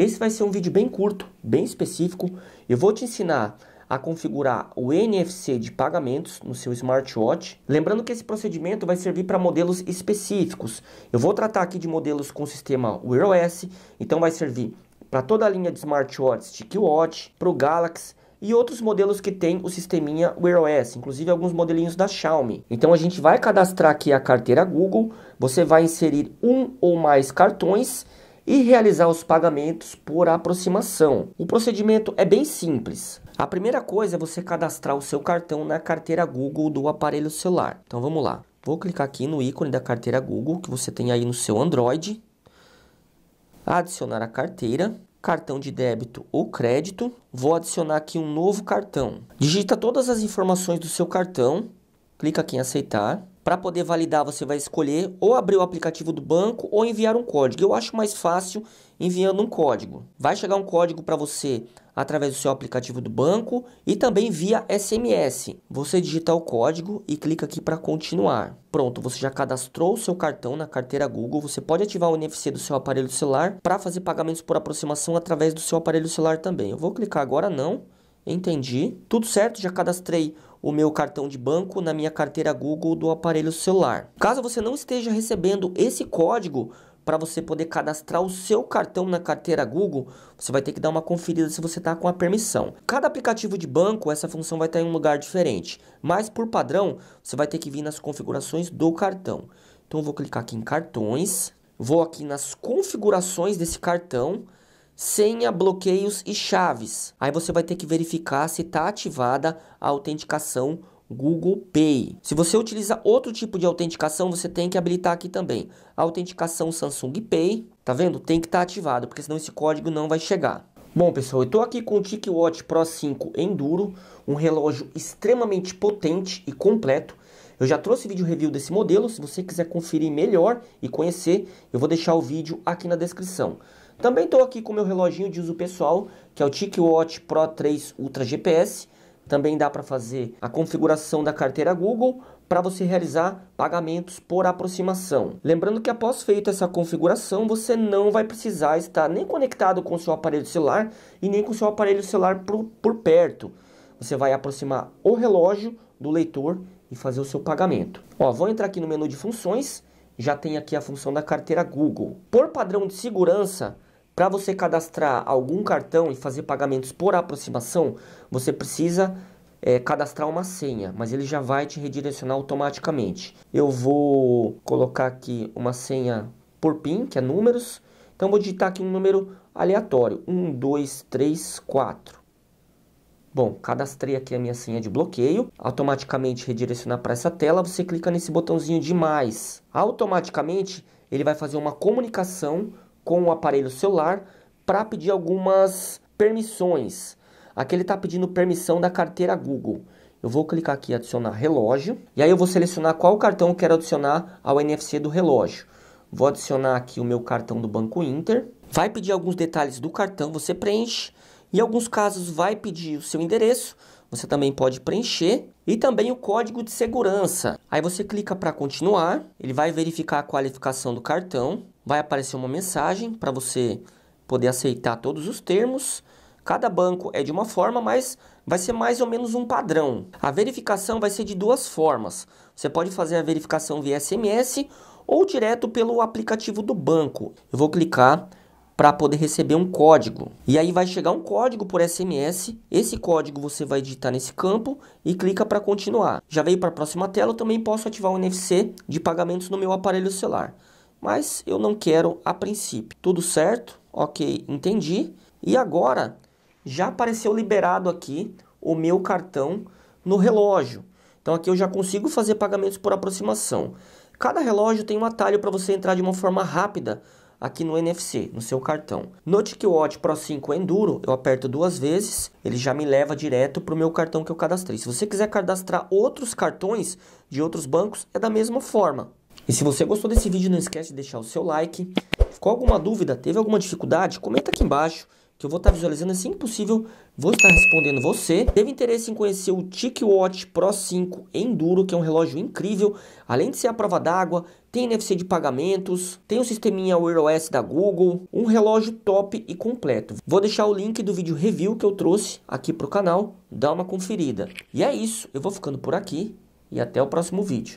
Esse vai ser um vídeo bem curto, bem específico. Eu vou te ensinar a configurar o NFC de pagamentos no seu smartwatch. Lembrando que esse procedimento vai servir para modelos específicos. Eu vou tratar aqui de modelos com sistema Wear OS, então vai servir para toda a linha de smartwatches TicWatch, para o Galaxy e outros modelos que tem o sisteminha Wear OS, inclusive alguns modelinhos da Xiaomi. Então a gente vai cadastrar aqui a carteira Google, você vai inserir um ou mais cartões e realizar os pagamentos por aproximação. O procedimento é bem simples. A primeira coisa é você cadastrar o seu cartão na carteira Google do aparelho celular. Então vamos lá. Vou clicar aqui no ícone da carteira Google que você tem aí no seu Android. Adicionar a carteira cartão de débito ou crédito. Vou adicionar aqui um novo cartão. Digita todas as informações do seu cartão, clica aqui em aceitar. Para poder validar, você vai escolher ou abrir o aplicativo do banco ou enviar um código. Eu acho mais fácil enviando um código. Vai chegar um código para você através do seu aplicativo do banco e também via SMS. Você digita o código e clica aqui para continuar. Pronto, você já cadastrou o seu cartão na carteira Google. Você pode ativar o NFC do seu aparelho celular para fazer pagamentos por aproximação através do seu aparelho celular também. Eu vou clicar agora não. Entendi. Tudo certo, já cadastrei o meu cartão de banco na minha carteira Google do aparelho celular. Caso você não esteja recebendo esse código para você poder cadastrar o seu cartão na carteira Google, você vai ter que dar uma conferida se você está com a permissão. Cada aplicativo de banco, essa função vai estar tá em um lugar diferente, mas por padrão, você vai ter que vir nas configurações do cartão. Então, eu vou clicar aqui em cartões, vou aqui nas configurações desse cartão, senha, bloqueios e chaves. Aí você vai ter que verificar se está ativada a autenticação Google Pay. Se você utiliza outro tipo de autenticação, você tem que habilitar aqui também. A autenticação Samsung Pay, tá vendo? Tem que estar tá ativado, porque senão esse código não vai chegar. Bom, pessoal, eu estou aqui com o TicWatch Pro 5 Enduro, um relógio extremamente potente e completo. Eu já trouxe vídeo review desse modelo, se você quiser conferir melhor e conhecer, eu vou deixar o vídeo aqui na descrição. Também estou aqui com meu reloginho de uso pessoal, que é o TicWatch Pro 3 Ultra GPS. Também dá para fazer a configuração da carteira Google para você realizar pagamentos por aproximação. Lembrando que após feita essa configuração, você não vai precisar estar nem conectado com o seu aparelho celular e nem com o seu aparelho celular por, por perto. Você vai aproximar o relógio do leitor e fazer o seu pagamento. Ó, vou entrar aqui no menu de funções, já tem aqui a função da carteira Google. Por padrão de segurança, para você cadastrar algum cartão e fazer pagamentos por aproximação, você precisa é, cadastrar uma senha, mas ele já vai te redirecionar automaticamente. Eu vou colocar aqui uma senha por PIN, que é números. Então vou digitar aqui um número aleatório: 1, 2, 3, 4. Bom, cadastrei aqui a minha senha de bloqueio, automaticamente redirecionar para essa tela, você clica nesse botãozinho de mais. Automaticamente ele vai fazer uma comunicação com o aparelho celular para pedir algumas permissões. Aqui ele está pedindo permissão da carteira Google. Eu vou clicar aqui adicionar relógio e aí eu vou selecionar qual cartão eu quero adicionar ao NFC do relógio. Vou adicionar aqui o meu cartão do Banco Inter. Vai pedir alguns detalhes do cartão, você preenche. Em alguns casos vai pedir o seu endereço. Você também pode preencher e também o código de segurança. Aí você clica para continuar, ele vai verificar a qualificação do cartão, vai aparecer uma mensagem para você poder aceitar todos os termos. Cada banco é de uma forma, mas vai ser mais ou menos um padrão. A verificação vai ser de duas formas. Você pode fazer a verificação via SMS ou direto pelo aplicativo do banco. Eu vou clicar para poder receber um código. E aí vai chegar um código por SMS. Esse código você vai digitar nesse campo e clica para continuar. Já veio para a próxima tela, eu também posso ativar o NFC de pagamentos no meu aparelho celular. Mas eu não quero a princípio. Tudo certo? OK, entendi. E agora já apareceu liberado aqui o meu cartão no relógio. Então aqui eu já consigo fazer pagamentos por aproximação. Cada relógio tem um atalho para você entrar de uma forma rápida aqui no NFC, no seu cartão. Note que o Watch Pro 5 Enduro, eu aperto duas vezes, ele já me leva direto para o meu cartão que eu cadastrei. Se você quiser cadastrar outros cartões de outros bancos, é da mesma forma. E se você gostou desse vídeo, não esquece de deixar o seu like. Ficou alguma dúvida? Teve alguma dificuldade? Comenta aqui embaixo que eu vou estar visualizando assim que possível, vou estar respondendo você. Teve interesse em conhecer o TicWatch Pro 5 Enduro, que é um relógio incrível, além de ser a prova d'água, tem NFC de pagamentos, tem o um sisteminha Wear OS da Google, um relógio top e completo. Vou deixar o link do vídeo review que eu trouxe aqui para o canal, dá uma conferida. E é isso, eu vou ficando por aqui e até o próximo vídeo.